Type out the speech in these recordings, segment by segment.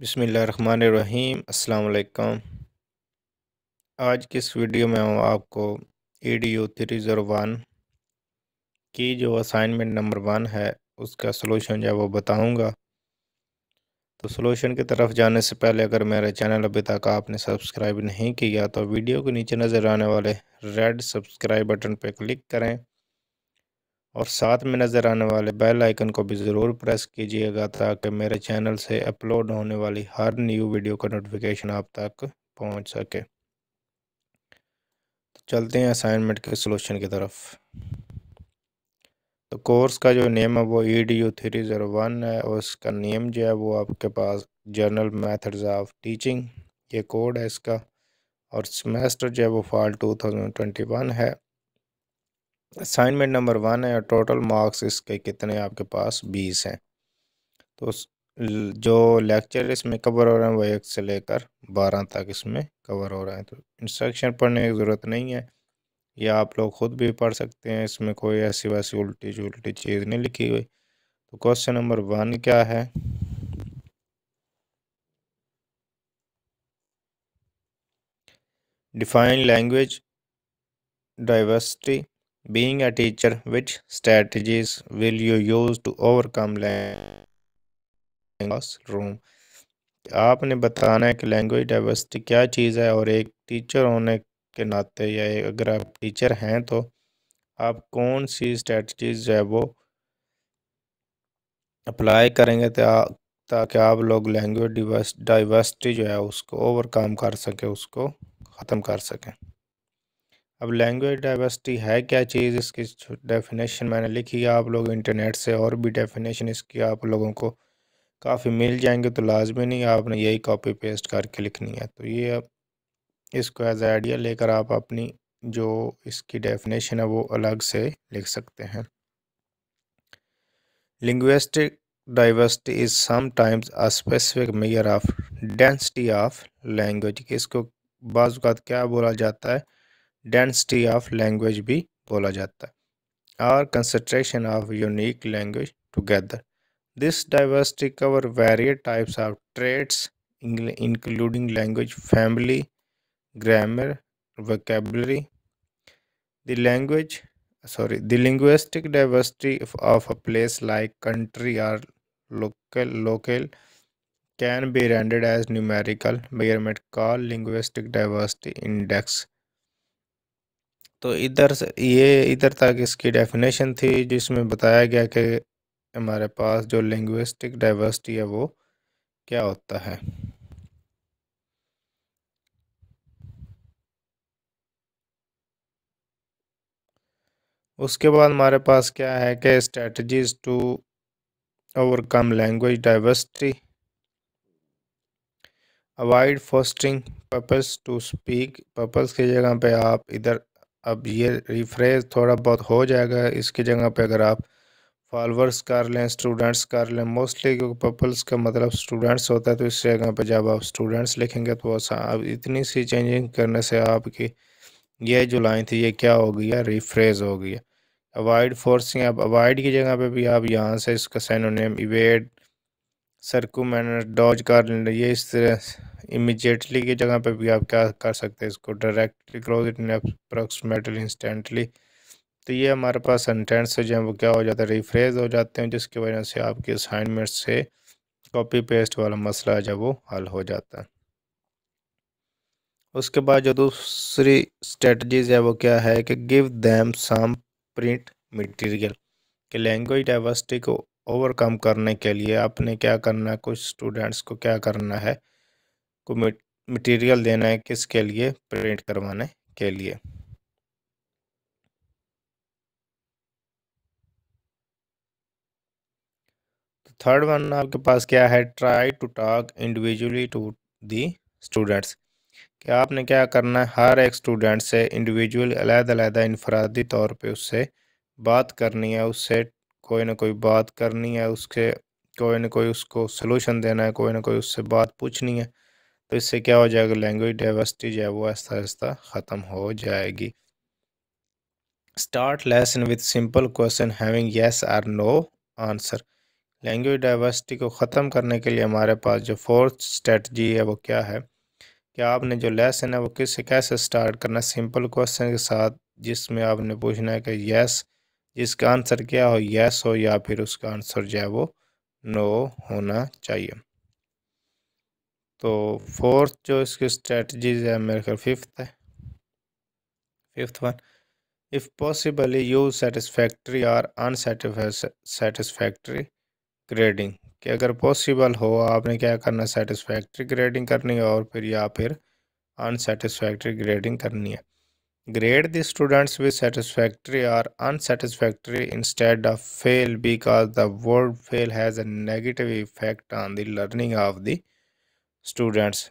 बसमीम् आज के इस वीडियो में हम आपको E D U three zero one की जो असाइनमेंट नंबर वन है उसका सलूशन जो है वो बताऊँगा तो सलूशन की तरफ जाने से पहले अगर मेरे चैनल अभी तक आपने सब्सक्राइब नहीं किया तो वीडियो के नीचे नज़र आने वाले रेड सब्सक्राइब बटन पर क्लिक करें और साथ में नज़र आने वाले बेल आइकन को भी ज़रूर प्रेस कीजिएगा ताकि मेरे चैनल से अपलोड होने वाली हर न्यू वीडियो का नोटिफिकेशन आप तक पहुंच सके तो चलते हैं असाइनमेंट के सॉल्यूशन की तरफ तो कोर्स का जो नेम है वो E D U three zero one है और इसका नेम जो है वो आपके पास जर्नल मैथड्स ऑफ टीचिंग ये कोड है इसका और सेमेस्टर जो है वो fall two thousand twenty one है असाइनमेंट नंबर वन है और टोटल मार्क्स इसके कितने आपके पास बीस हैं तो जो लेक्चर इसमें कवर हो रहे हैं वो एक से लेकर बारह तक इसमें कवर हो रहे हैं तो इंस्ट्रक्शन पढ़ने की ज़रूरत नहीं है या आप लोग ख़ुद भी पढ़ सकते हैं इसमें कोई ऐसी वैसी उल्टी जुलटी चीज़ नहीं लिखी हुई तो क्वेश्चन नंबर वन क्या है define language diversity Being a teacher, which strategies will you use to overcome classroom? आपने बताना है कि लैंग्वेज डाइवर्सिटी क्या चीज़ है और एक टीचर होने के नाते या अगर आप टीचर हैं तो आप कौन सी स्ट्रेटजीज जो है वो अप्लाई करेंगे ताकि आप लोग लैंग्वेज डाइवर्सिटी जो है उसको ओवरकम कर सकें उसको ख़त्म कर सकें अब लैंग्वेज डाइवर्सिटी है क्या चीज़ इसकी डेफिनेशन मैंने लिखी है आप लोग इंटरनेट से और भी डेफिनेशन इसकी आप लोगों को काफ़ी मिल जाएंगे तो लाजमी नहीं आपने यही कॉपी पेस्ट करके लिखनी है तो ये अब इसको एज आइडिया लेकर आप अपनी जो इसकी डेफिनेशन है वो अलग से लिख सकते हैं linguistic is is sometimes a specific measure of density of language इसको बाज़ात क्या बोला जाता है डेंसिटी ऑफ लैंग्वेज भी बोला जाता है और concentration of unique language together this diversity cover varied types of traits including language family grammar vocabulary the language sorry the linguistic diversity of, of a place like country or local local can be rendered as numerical measurement called linguistic diversity index तो इधर से ये इधर तक इसकी definition थी जिसमें बताया गया कि हमारे पास जो लिंग्विस्टिक डाइवर्सिटी है वो क्या होता है उसके बाद हमारे पास क्या है कि strategies to overcome language diversity avoid forcing pupils to speak pupils की जगह पे आप इधर अब ये रिफ्रेश थोड़ा बहुत हो जाएगा इसकी जगह पे अगर आप फॉलोअर्स कर लें स्टूडेंट्स कर लें मोस्टली क्योंकि पपल्स का मतलब स्टूडेंट्स होता है तो इस जगह पे जब आप स्टूडेंट्स लिखेंगे तो अब इतनी सी चेंजिंग करने से आपकी ये जो लाइन थी ये क्या हो गई है रिफ्रेज हो गई है अवॉइड फोर्सिंग अब अवॉइड की जगह पे भी आप यहाँ से इसका सैनोनेम इवेड सर्कुमेनस डॉज कर ये इस तरह इमिजिएटली की जगह पर भी आप क्या कर सकते हैं इसको directly close it approximately instantly तो ये हमारे पास सेंटेंस जो है वो क्या हो जाता है रिफ्रेज हो जाते हैं जिसकी वजह से आपके असाइनमेंट से कॉपी पेस्ट वाला मसला जो वो हल हो जाता है उसके बाद जो दूसरी स्ट्रेटजीज है वो क्या है कि give them some print material कि लैंग्वेज डाइवर्सिटी को ओवरकम करने के लिए आपने क्या करना है कुछ स्टूडेंट्स को क्या करना है को मटेरियल देना है किसके लिए प्रिंट करवाने के लिए तो थर्ड वन आपके पास क्या है try to talk individually to the students कि आपने क्या करना है हर एक स्टूडेंट से इंडिविजुअल अलग अलग इनफरादी तौर पे उससे बात करनी है उससे कोई ना कोई बात करनी है उसके कोई ना कोई उसको सलूशन देना है कोई ना कोई उससे बात पूछनी है तो इससे क्या हो जाएगा लैंग्वेज डाइवर्सिटी जो है वो आहिस्ता आहिस्ता ख़त्म हो जाएगी start lesson with simple question having yes or no answer language diversity को ख़त्म करने के लिए हमारे पास जो फोर्थ स्ट्रेटजी है वो क्या है कि आपने जो लेसन है वो किससे कैसे स्टार्ट करना है सिंपल क्वेश्चन के साथ जिसमें आपने पूछना है कि येस जिसका आंसर क्या हो यस हो या फिर उसका आंसर जो है वो नो होना चाहिए तो फोर्थ जो इसकी स्ट्रेटजीज है मेरे ख्याल फिफ्थ है fifth one if possible you satisfactory और अनसेटिस्फैक्ट्री ग्रेडिंग कि अगर पॉसिबल हो आपने क्या करना सेटिस्फैक्ट्री ग्रेडिंग करनी है और फिर या फिर अनसेटिस्फैक्ट्री ग्रेडिंग करनी है Grade the students with satisfactory or unsatisfactory instead of fail because the word fail has a negative effect on the learning of the students.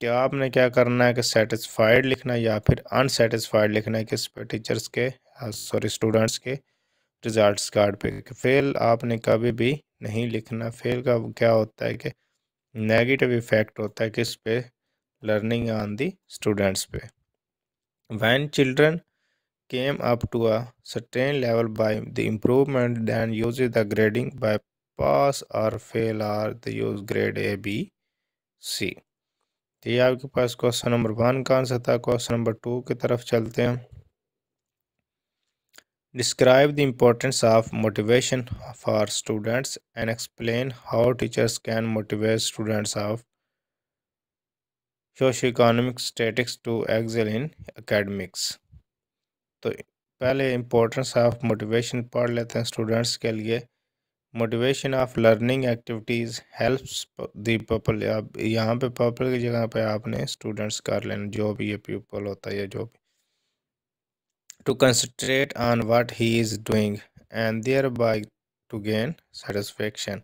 क्या आपने क्या करना है कि सेटिस्फाइड लिखना है या फिर अनसेटिस्फाइड लिखना है किस पे टीचर्स के सॉरी स्टूडेंट्स के रिजल्ट्स कार्ड पे कि फेल आपने कभी भी नहीं लिखना फेल का क्या होता है कि नेगेटिव इफ़ेक्ट होता है किस पे लर्निंग ऑन दी स्टूडेंट्स पे When children came up to a certain level by the improvement, then uses the grading by pass or fail or they use grade A, B, C. तो ये आपके पास question number one का answer था question number two की तरफ चलते हैं Describe the importance of motivation for students and explain how teachers can motivate students of socio statics to excel in academics तो पहले इम्पोर्टेंस ऑफ मोटिवेशन पढ़ लेते हैं स्टूडेंट्स के लिए motivation of learning activities helps the people अब यहाँ पे पीपल की जगह पे आपने स्टूडेंट्स कर लेना जो भी ये पीपल होता है या जो भी to concentrate on what he is doing and thereby to gain satisfaction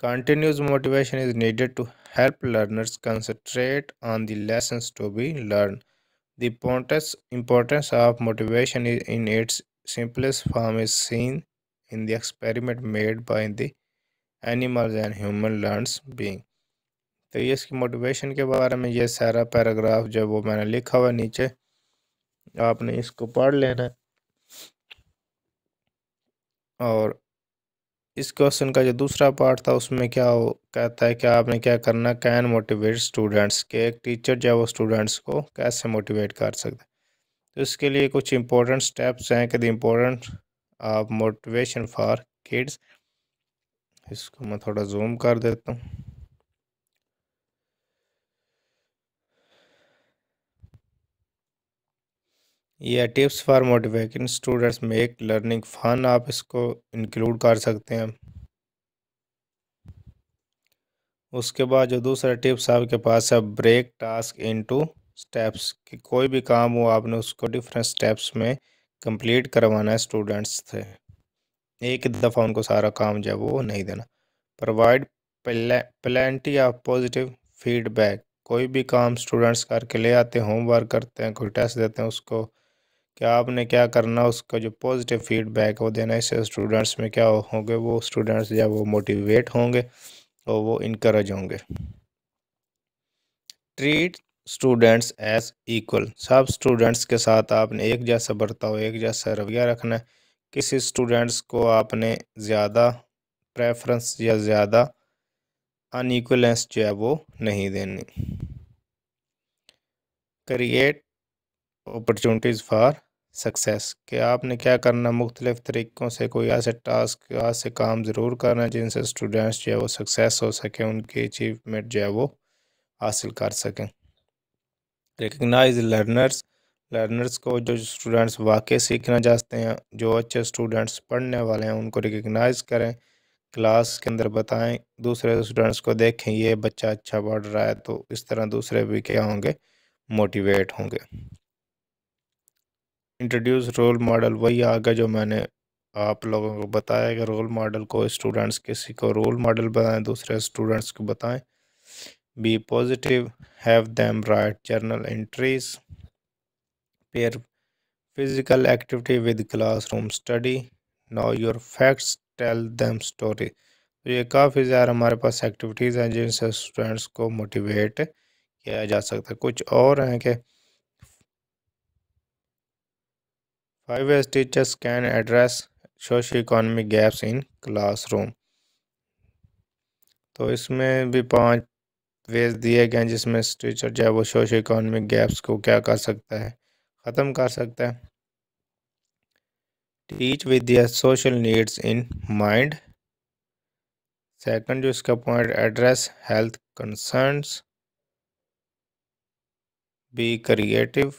continuous motivation is needed to help learners concentrate on the lessons to be learned. The importance of motivation in its simplest form is seen in the experiment made by the animals and human learns being. तो ये इसकी motivation के बारे में ये सारा paragraph जो वो मैंने लिखा हुआ नीचे आपने इसको पढ़ लेना और इस क्वेश्चन का जो दूसरा पार्ट था उसमें क्या हो कहता है कि आपने क्या करना कैन मोटिवेट स्टूडेंट्स के एक टीचर जो है वो स्टूडेंट्स को कैसे मोटिवेट कर सकते हैं तो इसके लिए कुछ इंपॉर्टेंट स्टेप्स हैं कि the important motivation for kids इसको मैं थोड़ा जूम कर देता हूँ या tips for motivating students make learning fun आप इसको इंक्लूड कर सकते हैं उसके बाद जो दूसरा टिप्स आपके पास है ब्रेक टास्क इनटू स्टेप्स कि कोई भी काम हो आपने उसको डिफरेंट स्टेप्स में कंप्लीट करवाना है स्टूडेंट्स से एक दफ़ा उनको सारा काम जो है वो नहीं देना provide plenty of positive feedback कोई भी काम स्टूडेंट्स करके ले आते हैं होमवर्क करते हैं कोई टेस्ट देते हैं उसको कि आपने क्या करना उसका जो पॉजिटिव फीडबैक वो देना इससे स्टूडेंट्स में क्या होंगे वो स्टूडेंट्स जब वो मोटिवेट होंगे और वो इनक्रेज होंगे ट्रीट स्टूडेंट्स एज इक्वल सब स्टूडेंट्स के साथ आपने एक जैसा बर्ताव एक जैसा रवैया रखना है किसी स्टूडेंट्स को आपने ज़्यादा प्रेफरेंस या ज़्यादा अनइक्वलेंस जो है वो नहीं देनी क्रिएट अपॉर्चुनिटीज़ फॉर सक्सेस कि आपने क्या करना मुख्तलिफ़ तरीक़ों से कोई ऐसे टास्क ऐसे काम ज़रूर करना जिनसे स्टूडेंट्स जो है वो सक्सेस हो सकें उनकी अचीवमेंट जो है वो हासिल कर सकें रिकगनाइज लर्नर्स लर्नर्स को जो स्टूडेंट्स वाकई सीखना चाहते हैं जो अच्छे स्टूडेंट्स पढ़ने वाले हैं उनको रिकगनाइज़ करें क्लास के अंदर बताएं दूसरे स्टूडेंट्स को देखें ये बच्चा अच्छा पढ़ रहा है तो इस तरह दूसरे भी क्या होंगे मोटिवेट होंगे इंट्रोड्यूस रोल मॉडल वही आ गया जो मैंने आप लोगों को बताया कि रोल मॉडल को स्टूडेंट्स किसी को रोल मॉडल बनाएं दूसरे स्टूडेंट्स को बताएं be positive have them write journal entries pair physical activity with classroom study now your facts tell them story तो ये काफ़ी ज़्यादा हमारे पास एक्टिविटीज़ हैं जिनसे स्टूडेंट्स को मोटिवेट किया जा सकता है कुछ और हैं कि five teachers can address socio economic gaps in classroom तो इसमें भी पांच वेज दिए गए हैं जिसमें टीचर जो है वो सोशो इकोनॉमिक गैप्स को क्या कर सकता है ख़त्म कर सकता है teach with their social needs in mind second जो इसका point address health concerns be creative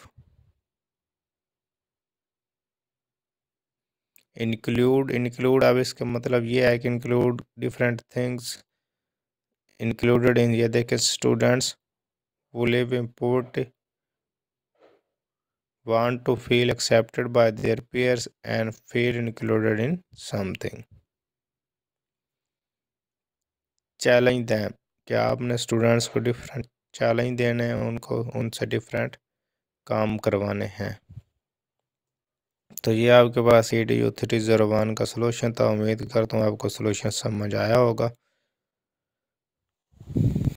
include include अब इसका मतलब ये है कि include different things included in ये देखें स्टूडेंट्स वो live import want to feel accepted by their peers and feel included in something challenge दें क्या आपने स्टूडेंट्स को डिफरेंट चैलेंज देने हैं उनको उनसे डिफरेंट काम करवाने हैं तो ये आपके पास E D U three zero one का सलूशन था उम्मीद करता हूँ आपको सलूशन समझ आया होगा